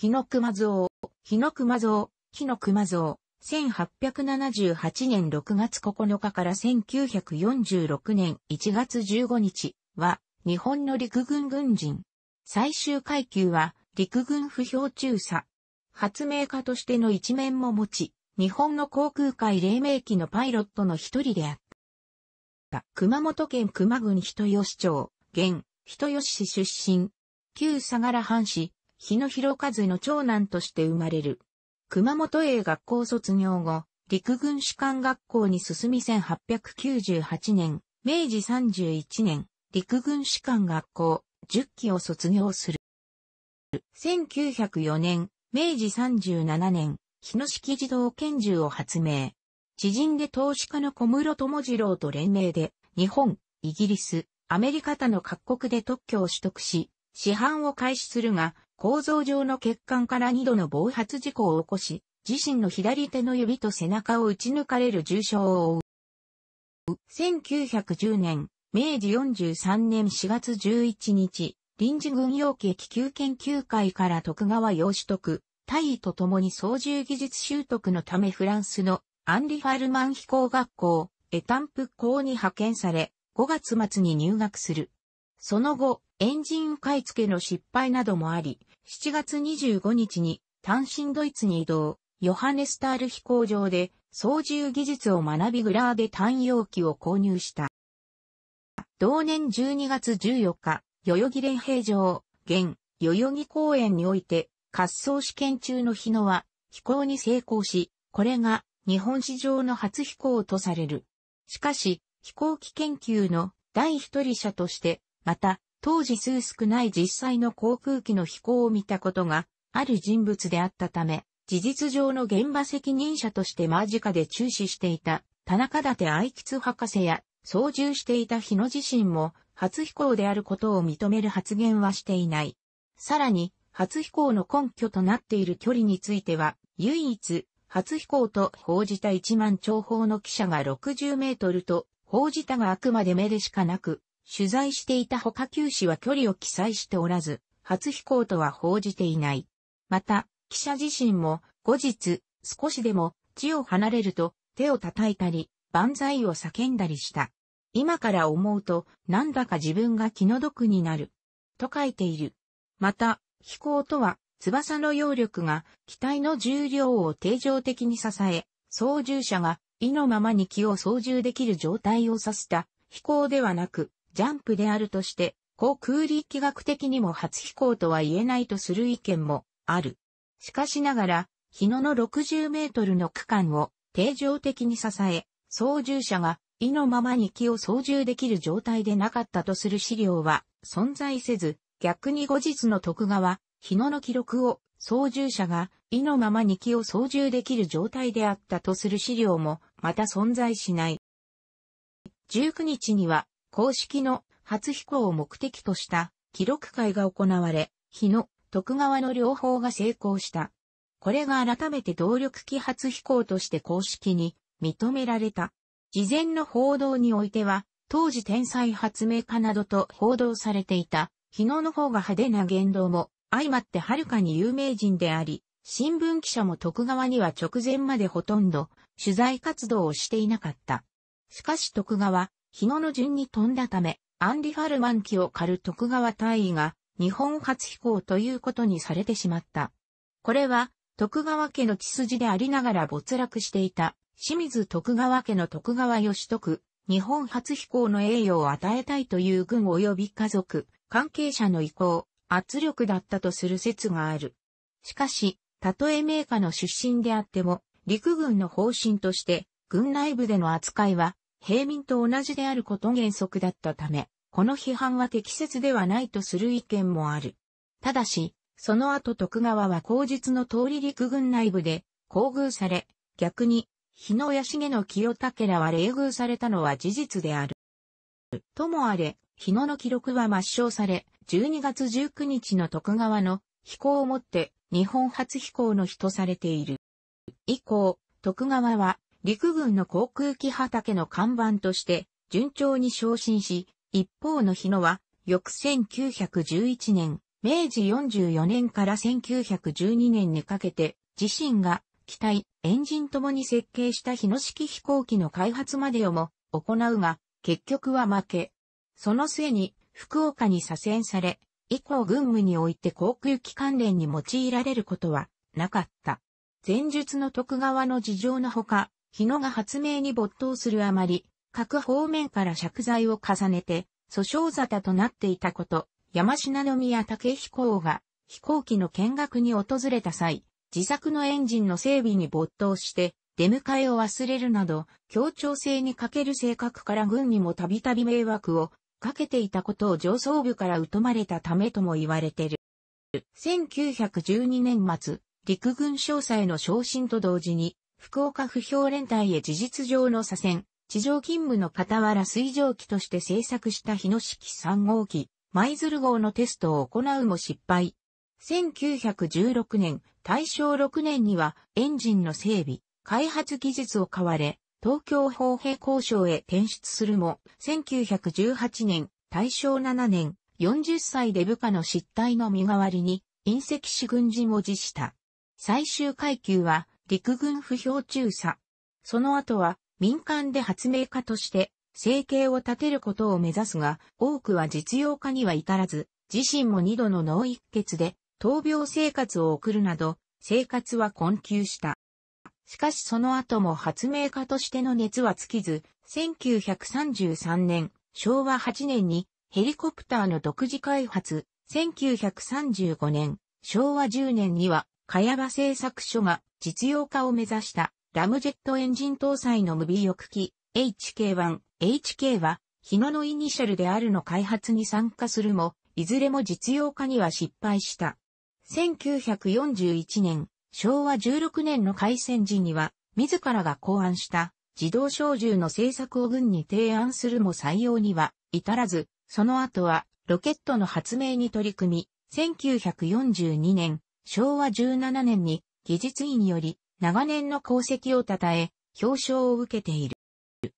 日の熊像、日の熊像、日の熊像、1878年6月9日から1946年1月15日は、日本の陸軍軍人。最終階級は、陸軍不評中佐。発明家としての一面も持ち、日本の航空界黎明期のパイロットの一人であった。熊本県熊郡人吉町、現、人吉市出身。旧相良藩士、日野博一の長男として生まれる。熊本英学校卒業後、陸軍士官学校に進み1898年、明治31年、陸軍士官学校10期を卒業する。1904年、明治37年、日野式児童拳銃を発明。知人で投資家の小室智次郎と連名で、日本、イギリス、アメリカ他の各国で特許を取得し、市販を開始するが、構造上の欠陥から二度の暴発事故を起こし、自身の左手の指と背中を打ち抜かれる重傷を負う。1910年、明治43年4月11日、臨時軍用機気球研究会から徳川洋取得、大尉と共に操縦技術習得のためフランスのアンリ・ファルマン飛行学校、エタンプ校に派遣され、5月末に入学する。その後、エンジン買い付けの失敗などもあり、7月25日に単身ドイツに移動、ヨハネスタール飛行場で操縦技術を学びグラーで単容機を購入した。同年12月14日、代々木連兵場、現、代々木公園において、滑走試験中の日野は飛行に成功し、これが日本史上の初飛行とされる。しかし、飛行機研究の第一人者として、また、当時数少ない実際の航空機の飛行を見たことがある人物であったため、事実上の現場責任者として間近で注視していた田中立愛吉博士や操縦していた日野自身も初飛行であることを認める発言はしていない。さらに、初飛行の根拠となっている距離については、唯一、初飛行と報じた一万長方の記者が60メートルと、報じたがあくまで目でしかなく、取材していた他九氏は距離を記載しておらず、初飛行とは報じていない。また、記者自身も、後日、少しでも、地を離れると、手を叩いたり、万歳を叫んだりした。今から思うと、なんだか自分が気の毒になる。と書いている。また、飛行とは、翼の揚力が機体の重量を定常的に支え、操縦者が意のままに気を操縦できる状態を指した飛行ではなく、ジャンプであるとして、航空力学的にも初飛行とは言えないとする意見もある。しかしながら、日野の60メートルの区間を定常的に支え、操縦者が意のままに機を操縦できる状態でなかったとする資料は存在せず、逆に後日の徳川、日野の記録を操縦者が意のままに機を操縦できる状態であったとする資料もまた存在しない。19日には公式の初飛行を目的とした記録会が行われ、日野、徳川の両方が成功した。これが改めて動力機初飛行として公式に認められた。事前の報道においては、当時天才発明家などと報道されていた、日野の方が派手な言動も相まってはるかに有名人であり、新聞記者も徳川には直前までほとんど取材活動をしていなかった。しかし徳川、日野の順に飛んだため、アンリ・ファルマン機を狩る徳川大尉が日本初飛行ということにされてしまった。これは徳川家の血筋でありながら没落していた清水徳川家の徳川義徳、日本初飛行の栄誉を与えたいという軍及び家族、関係者の意向、圧力だったとする説がある。しかし、たとえ名家の出身であっても、陸軍の方針として、軍内部での扱いは、平民と同じであること原則だったため、この批判は適切ではないとする意見もある。ただし、その後徳川は口実の通り陸軍内部で、厚遇され、逆に、日野屋重の清武らは冷遇されたのは事実である。ともあれ、日野の記録は抹消され、12月19日の徳川の飛行をもって日本初飛行の日とされている。以降、徳川は陸軍の航空機畑の看板として順調に昇進し、一方の日野は、翌1911年、明治44年から1912年にかけて、自身が機体、エンジンともに設計した日野式飛行機の開発までをも行うが、結局は負け。その末に、福岡に左遷され、以降軍務において航空機関連に用いられることはなかった。前述の徳川の事情のほか、日野が発明に没頭するあまり、各方面から借財を重ねて、訴訟沙汰となっていたこと、山品宮武彦王が飛行機の見学に訪れた際、自作のエンジンの整備に没頭して、出迎えを忘れるなど、協調性に欠ける性格から軍にもたびたび迷惑をかけていたことを上層部から疎まれたためとも言われてる。1912年末、陸軍少佐への昇進と同時に、福岡不評連隊へ事実上の左遷、地上勤務の傍ら水蒸気として製作した日野式3号機、舞鶴号のテストを行うも失敗。1916年、大正6年にはエンジンの整備、開発技術を買われ、東京法兵交渉へ転出するも、1918年、大正7年、40歳で部下の失態の身代わりに、隕石士軍人を辞した。最終階級は、陸軍不評中佐。その後は民間で発明家として生計を立てることを目指すが、多くは実用化には至らず、自身も二度の脳一血で闘病生活を送るなど、生活は困窮した。しかしその後も発明家としての熱は尽きず、1933年、昭和8年にヘリコプターの独自開発、1935年、昭和10年には、茅場製作所が実用化を目指したラムジェットエンジン搭載の無微翼機 HK1。HK は日野のイニシャルであるの開発に参加するも、いずれも実用化には失敗した。1941年、昭和16年の開戦時には、自らが考案した自動小銃の製作を軍に提案するも採用には至らず、その後はロケットの発明に取り組み、1942年、昭和17年に技術員により、長年の功績を称え、表彰を受けている。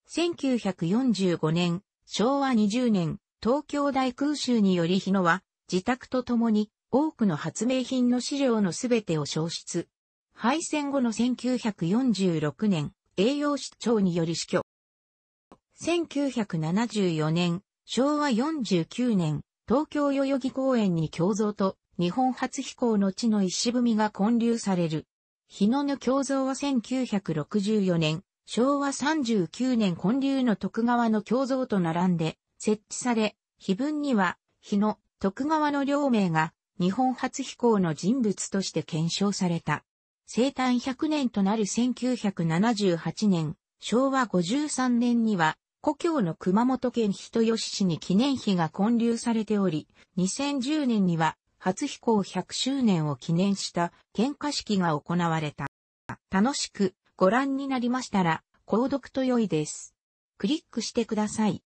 1945年、昭和20年、東京大空襲により日野は、自宅とともに、多くの発明品の資料のすべてを消失。敗戦後の1946年、栄養失調により死去。1974年、昭和49年、東京代々木公園に共造と日本初飛行の地の石踏みが建立される。日野の胸像は1964年、昭和39年建立の徳川の胸像と並んで設置され、碑文には日野、徳川の両名が日本初飛行の人物として検証された。生誕100年となる1978年、昭和53年には、故郷の熊本県人吉市に記念碑が建立されており、2010年には初飛行100周年を記念した献花式が行われた。楽しくご覧になりましたら、購読と良いです。クリックしてください。